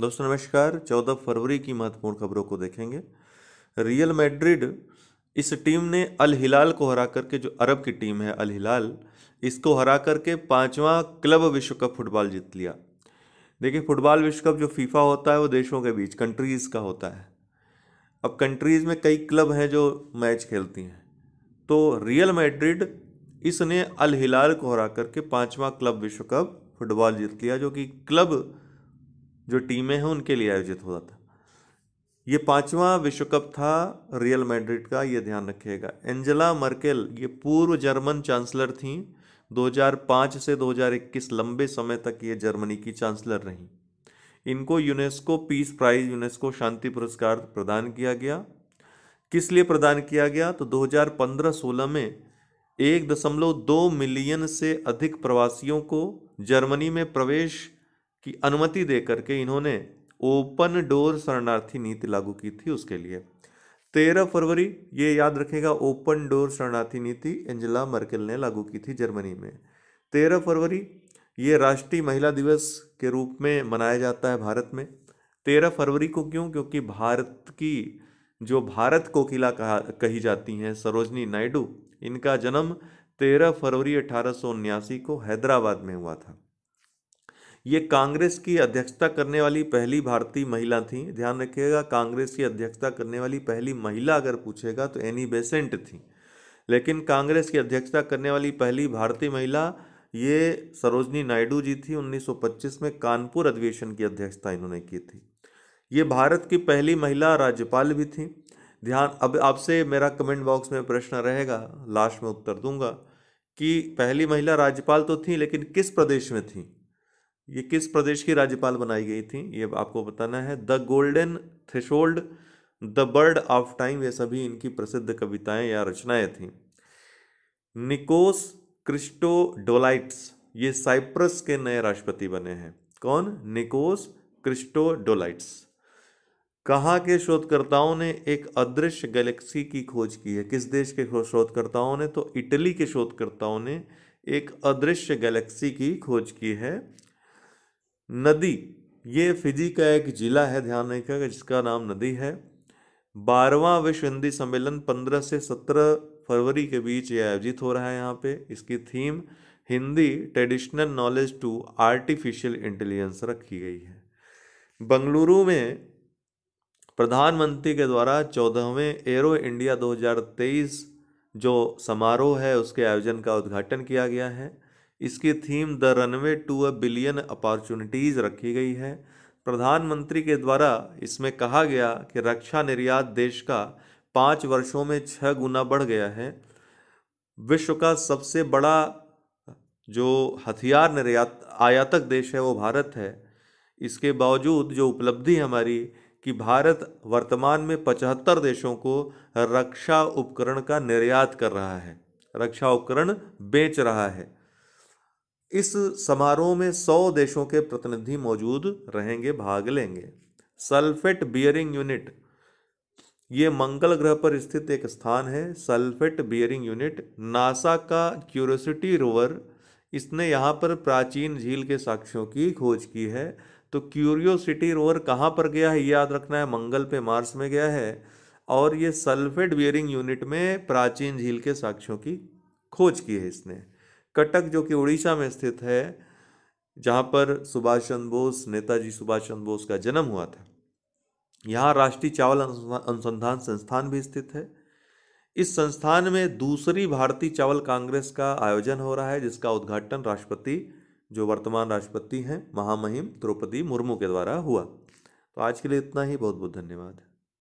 दोस्तों नमस्कार चौदह फरवरी की महत्वपूर्ण खबरों को देखेंगे रियल मैड्रिड इस टीम ने अल हिलाल को हरा करके जो अरब की टीम है अल हिलाल इसको हरा करके पाँचवा क्लब विश्व कप फुटबॉल जीत लिया देखिए फुटबॉल विश्व कप जो फीफा होता है वो देशों के बीच कंट्रीज़ का होता है अब कंट्रीज़ में कई क्लब हैं जो मैच खेलती हैं तो रियल मैड्रिड इसने अल हिलाल को हरा करके पाँचवा क्लब विश्व कप फुटबॉल जीत लिया जो कि क्लब जो टीमें हैं उनके लिए आयोजित होता था ये पांचवा विश्व कप था रियल मैड्रिड का ये ध्यान रखिएगा एंजेला मर्केल ये पूर्व जर्मन चांसलर थी 2005 से 2021 लंबे समय तक ये जर्मनी की चांसलर रहीं इनको यूनेस्को पीस प्राइज यूनेस्को शांति पुरस्कार प्रदान किया गया किस लिए प्रदान किया गया तो 2015-16 में एक दशमलव दो मिलियन से अधिक प्रवासियों को जर्मनी में प्रवेश की अनुमति दे करके इन्होंने ओपन डोर शरणार्थी नीति लागू की थी उसके लिए तेरह फरवरी ये याद रखेगा ओपन डोर शरणार्थी नीति एंजेला मर्केल ने लागू की थी जर्मनी में तेरह फरवरी ये राष्ट्रीय महिला दिवस के रूप में मनाया जाता है भारत में तेरह फरवरी को क्यों क्योंकि भारत की जो भारत कोकिला कहा कही जाती हैं सरोजनी नायडू इनका जन्म तेरह फरवरी अठारह को हैदराबाद में हुआ था ये कांग्रेस की अध्यक्षता करने वाली पहली भारतीय महिला थी ध्यान रखिएगा कांग्रेस की अध्यक्षता करने वाली पहली महिला अगर पूछेगा तो एनी बेसेंट थी लेकिन कांग्रेस की अध्यक्षता करने वाली पहली भारतीय महिला ये सरोजनी नायडू जी थी 1925 में कानपुर अधिवेशन की अध्यक्षता इन्होंने की थी ये भारत की पहली महिला राज्यपाल भी थी ध्यान अब आपसे मेरा कमेंट बॉक्स में प्रश्न रहेगा लास्ट में उत्तर दूंगा कि पहली महिला राज्यपाल तो थी लेकिन किस प्रदेश में थी ये किस प्रदेश की राज्यपाल बनाई गई थी ये आपको बताना है the golden threshold the bird of time ये सभी इनकी प्रसिद्ध कविताएं या रचनाएं थीं निकोस क्रिस्टोडोलाइट्स ये साइप्रस के नए राष्ट्रपति बने हैं कौन निकोस क्रिस्टोडोलाइट्स कहाँ के शोधकर्ताओं ने एक अदृश्य गैलेक्सी की खोज की है किस देश के शोधकर्ताओं ने तो इटली के शोधकर्ताओं ने एक अदृश्य गैलेक्सी की खोज की है नदी ये फिजी का एक ज़िला है ध्यान रखिएगा जिसका नाम नदी है बारहवां विश्व हिंदी सम्मेलन पंद्रह से सत्रह फरवरी के बीच ये आयोजित हो रहा है यहाँ पे इसकी theme Hindi traditional knowledge to artificial intelligence रखी गई है बंगलुरु में प्रधानमंत्री के द्वारा चौदहवें एरो इंडिया 2023 जो समारोह है उसके आयोजन का उद्घाटन किया गया है इसकी theme the runway to a billion opportunities रखी गई है प्रधानमंत्री के द्वारा इसमें कहा गया कि रक्षा निर्यात देश का पाँच वर्षों में छः गुना बढ़ गया है विश्व का सबसे बड़ा जो हथियार निर्यात आयातक देश है वो भारत है इसके बावजूद जो उपलब्धि हमारी कि भारत वर्तमान में पचहत्तर देशों को रक्षा उपकरण का निर्यात कर रहा है रक्षा उपकरण बेच रहा है इस समारोह में सौ देशों के प्रतिनिधि मौजूद रहेंगे भाग लेंगे सल्फेट बियरिंग यूनिट ये मंगल ग्रह पर स्थित एक स्थान है सल्फेट बियरिंग यूनिट नासा का क्यूरोसिटी रोवर इसने यहाँ पर प्राचीन झील के साक्ष्यों की खोज की है तो क्यूरियोसिटी रोवर कहाँ पर गया है याद रखना है मंगल पे मार्स में गया है और ये सल्फेट बियरिंग यूनिट में प्राचीन झील के साक्ष्यों की खोज की है इसने कटक जो कि उड़ीसा में स्थित है जहाँ पर सुभाष चंद्र बोस नेताजी सुभाष चंद्र बोस का जन्म हुआ था यहाँ राष्ट्रीय चावल अनुसंधान संस्थान भी स्थित है इस संस्थान में दूसरी भारतीय चावल कांग्रेस का आयोजन हो रहा है जिसका उद्घाटन राष्ट्रपति जो वर्तमान राष्ट्रपति हैं महामहिम द्रौपदी मुर्मू के द्वारा हुआ तो आज के लिए इतना ही बहुत बहुत धन्यवाद